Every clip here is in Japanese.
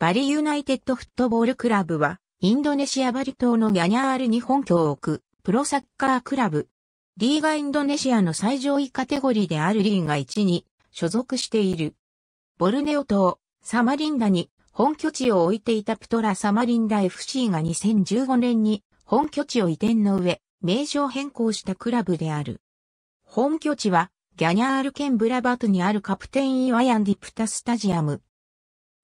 バリユナイテッドフットボールクラブは、インドネシアバリ島のギャニャールに本拠を置く、プロサッカークラブ。リーガインドネシアの最上位カテゴリーであるリーガ1に所属している。ボルネオ島、サマリンダに本拠地を置いていたプトラサマリンダ FC が2015年に本拠地を移転の上、名称変更したクラブである。本拠地は、ギャニャール県ブラバトにあるカプテンイワヤンディプタスタジアム。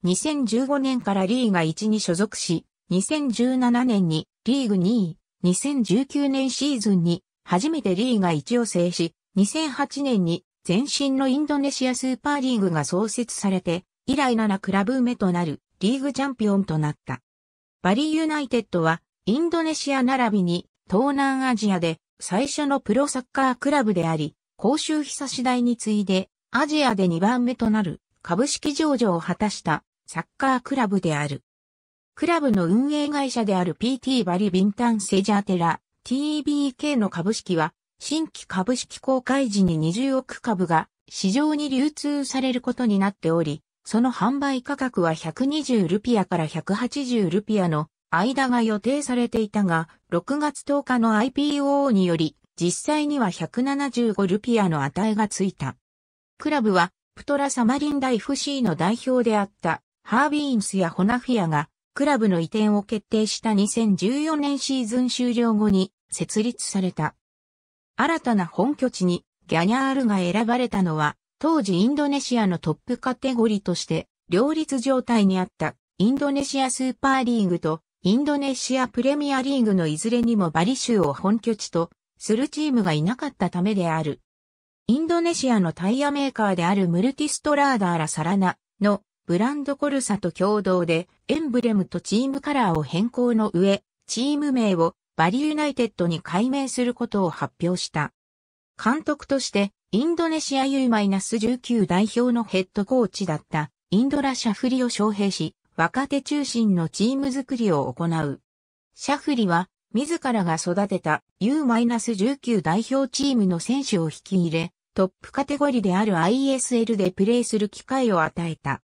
2015年からリーガ1に所属し、2017年にリーグ2位、2019年シーズンに初めてリーガ1を制し、2008年に前身のインドネシアスーパーリーグが創設されて、以来7クラブ目となるリーグチャンピオンとなった。バリーユナイテッドはインドネシア並びに東南アジアで最初のプロサッカークラブであり、公衆久し台に次いでアジアで2番目となる株式上場を果たしたサッカークラブである。クラブの運営会社である PT バリビンタンセジャーテラ TBK の株式は新規株式公開時に20億株が市場に流通されることになっており、その販売価格は120ルピアから180ルピアの間が予定されていたが、6月10日の IPO により、実際には175ルピアの値がついた。クラブはプトラサマリンダ FC の代表であったハービーンスやホナフィアがクラブの移転を決定した2014年シーズン終了後に設立された。新たな本拠地にギャニャールが選ばれたのは当時インドネシアのトップカテゴリーとして両立状態にあったインドネシアスーパーリーグとインドネシアプレミアリーグのいずれにもバリ州を本拠地とするチームがいなかったためである。インドネシアのタイヤメーカーであるムルティストラーダーラサラナのブランドコルサと共同でエンブレムとチームカラーを変更の上、チーム名をバリユナイテッドに改名することを発表した。監督としてインドネシア U-19 代表のヘッドコーチだったインドラ・シャフリを招聘し、若手中心のチーム作りを行う。シャフリは自らが育てた U-19 代表チームの選手を引き入れ、トップカテゴリである ISL でプレーする機会を与えた。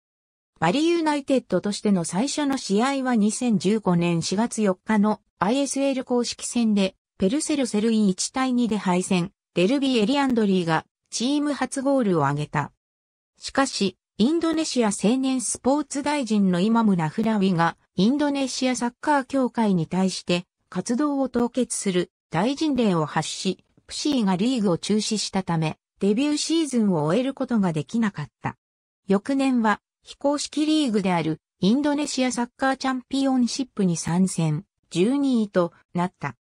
バリユナイテッドとしての最初の試合は2015年4月4日の ISL 公式戦でペルセルセルイン1対2で敗戦、デルビー・エリアンドリーがチーム初ゴールを挙げた。しかし、インドネシア青年スポーツ大臣のイマム・ナフラウィがインドネシアサッカー協会に対して活動を凍結する大臣令を発し、プシーがリーグを中止したため、デビューシーズンを終えることができなかった。翌年は、非公式リーグであるインドネシアサッカーチャンピオンシップに参戦、12位となった。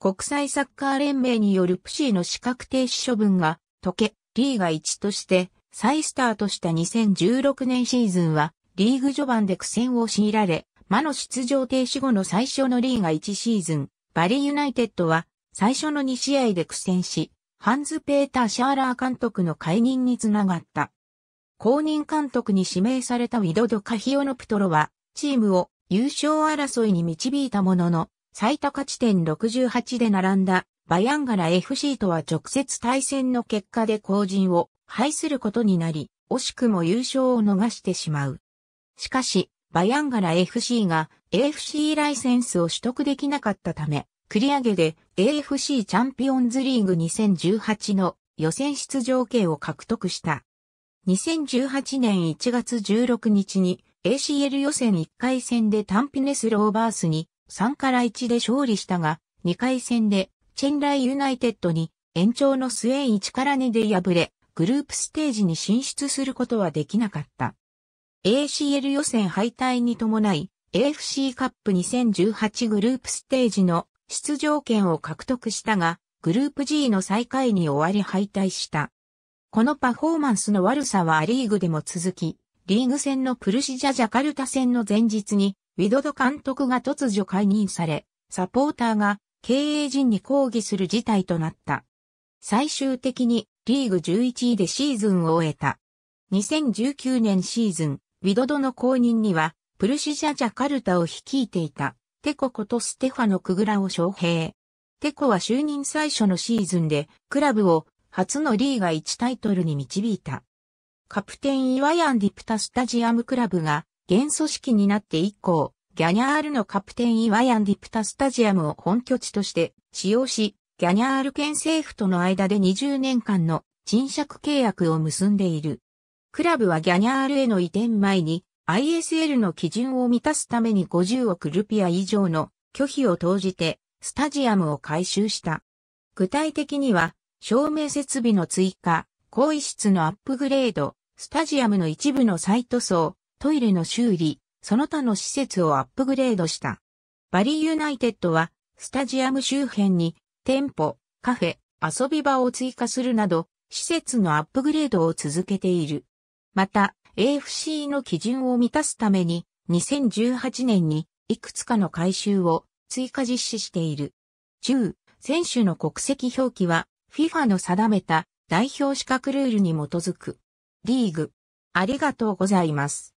国際サッカー連盟によるプシーの資格停止処分が解け、リーガ1として再スタートした2016年シーズンは、リーグ序盤で苦戦を強いられ、魔の出場停止後の最初のリーガ1シーズン、バリユナイテッドは最初の2試合で苦戦し、ハンズ・ペーター・シャーラー監督の解任につながった。公認監督に指名されたウィドド・カヒオノプトロは、チームを優勝争いに導いたものの、最多勝ち点68で並んだバヤンガラ FC とは直接対戦の結果で後陣を敗することになり、惜しくも優勝を逃してしまう。しかし、バヤンガラ FC が AFC ライセンスを取得できなかったため、繰り上げで AFC チャンピオンズリーグ2018の予選出場権を獲得した。2018年1月16日に ACL 予選1回戦でタンピネスローバースに3から1で勝利したが、2回戦でチェンライユナイテッドに延長の末1から2で敗れ、グループステージに進出することはできなかった。ACL 予選敗退に伴い、AFC カップ2018グループステージの出場権を獲得したが、グループ G の最下位に終わり敗退した。このパフォーマンスの悪さはアリーグでも続き、リーグ戦のプルシジャジャカルタ戦の前日に、ウィドド監督が突如解任され、サポーターが経営陣に抗議する事態となった。最終的にリーグ11位でシーズンを終えた。2019年シーズン、ウィドドの後任には、プルシジャ・ジャカルタを率いていた、テコことステファノ・クグラを招聘。テコは就任最初のシーズンで、クラブを初のリーガ1タイトルに導いた。カプテン・イワヤン・ディプタ・スタジアム・クラブが、現組織になって以降、ギャニャールのカプテン・イワヤン・ディプタ・スタジアムを本拠地として使用し、ギャニャール県政府との間で20年間の賃借契約を結んでいる。クラブはギャニャールへの移転前に ISL の基準を満たすために50億ルピア以上の拒否を投じてスタジアムを改修した。具体的には照明設備の追加、更衣室のアップグレード、スタジアムの一部のサイト層、トイレの修理、その他の施設をアップグレードした。バリーユナイテッドはスタジアム周辺に店舗、カフェ、遊び場を追加するなど施設のアップグレードを続けている。また、AFC の基準を満たすために、2018年にいくつかの改修を追加実施している。中、選手の国籍表記は FIFA の定めた代表資格ルールに基づく。リーグ。ありがとうございます。